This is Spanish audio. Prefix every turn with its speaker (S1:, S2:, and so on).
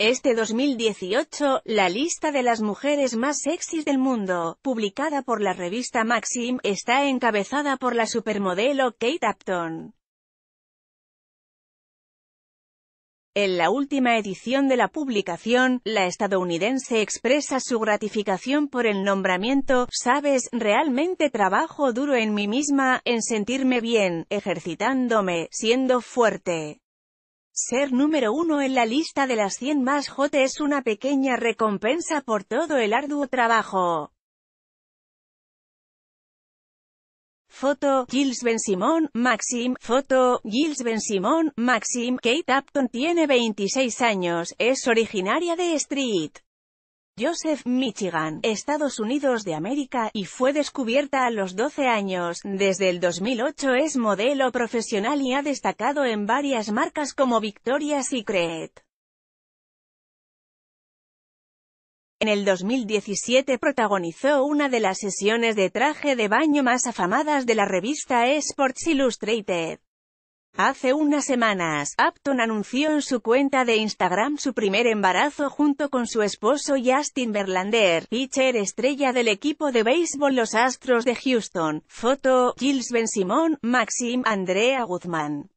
S1: Este 2018, la lista de las mujeres más sexys del mundo, publicada por la revista Maxim, está encabezada por la supermodelo Kate Upton. En la última edición de la publicación, la estadounidense expresa su gratificación por el nombramiento, «Sabes, realmente trabajo duro en mí misma, en sentirme bien, ejercitándome, siendo fuerte». Ser número uno en la lista de las 100 más hot es una pequeña recompensa por todo el arduo trabajo. Foto, Gilles Ben Simon, Maxim, foto, Gilles Ben Simon, Maxim, Kate Upton tiene 26 años, es originaria de Street. Joseph, Michigan, Estados Unidos de América, y fue descubierta a los 12 años. Desde el 2008 es modelo profesional y ha destacado en varias marcas como Victoria's Secret. En el 2017 protagonizó una de las sesiones de traje de baño más afamadas de la revista Sports Illustrated. Hace unas semanas, Upton anunció en su cuenta de Instagram su primer embarazo junto con su esposo Justin Verlander, pitcher estrella del equipo de béisbol Los Astros de Houston. Foto, Gilles Ben Simón, Maxim Andrea Guzmán.